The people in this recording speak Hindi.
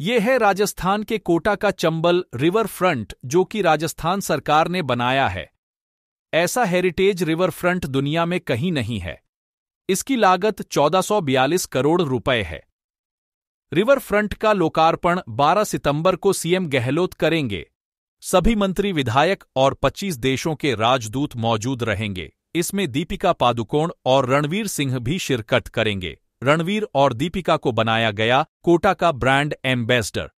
ये है राजस्थान के कोटा का चंबल रिवर फ्रंट जो कि राजस्थान सरकार ने बनाया है ऐसा हेरिटेज रिवर फ्रंट दुनिया में कहीं नहीं है इसकी लागत 1442 करोड़ रुपए है रिवर फ्रंट का लोकार्पण 12 सितंबर को सीएम गहलोत करेंगे सभी मंत्री विधायक और 25 देशों के राजदूत मौजूद रहेंगे इसमें दीपिका पादुकोण और रणवीर सिंह भी शिरकत करेंगे रणवीर और दीपिका को बनाया गया कोटा का ब्रांड एम्बेसडर